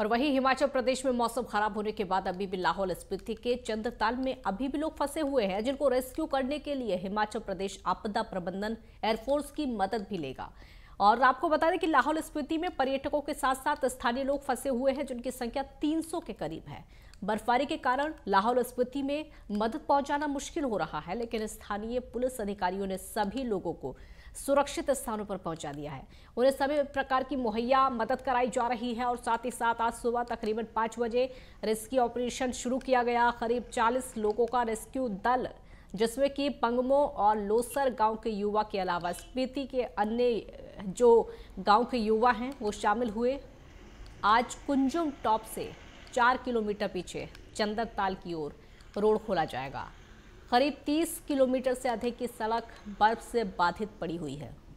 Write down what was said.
और वहीं हिमाचल प्रदेश में मौसम खराब होने के बाद अभी भी लाहौल स्पीति के चंद्रताल में अभी भी लोग फंसे हुए हैं जिनको रेस्क्यू करने के लिए हिमाचल प्रदेश आपदा प्रबंधन एयरफोर्स की मदद भी लेगा और आपको बता दें कि लाहौल स्पीति में पर्यटकों के साथ साथ स्थानीय लोग फंसे हुए हैं जिनकी संख्या 300 के करीब है बर्फबारी के कारण लाहौल स्पीति में मदद पहुंचाना मुश्किल हो रहा है लेकिन स्थानीय पुलिस अधिकारियों ने सभी लोगों को सुरक्षित स्थानों पर पहुंचा दिया है उन्हें सभी प्रकार की मुहैया मदद कराई जा रही है और साथ ही साथ आज सुबह तकरीबन पाँच बजे रेस्क्यू ऑपरेशन शुरू किया गया करीब चालीस लोगों का रेस्क्यू दल जिसमें कि पंगमो और लोसर गांव के युवा के अलावा स्पीति के अन्य जो गांव के युवा हैं वो शामिल हुए आज कुंजुम टॉप से चार किलोमीटर पीछे चंदन ताल की ओर रोड खोला जाएगा करीब 30 किलोमीटर से अधिक की सड़क बर्फ से बाधित पड़ी हुई है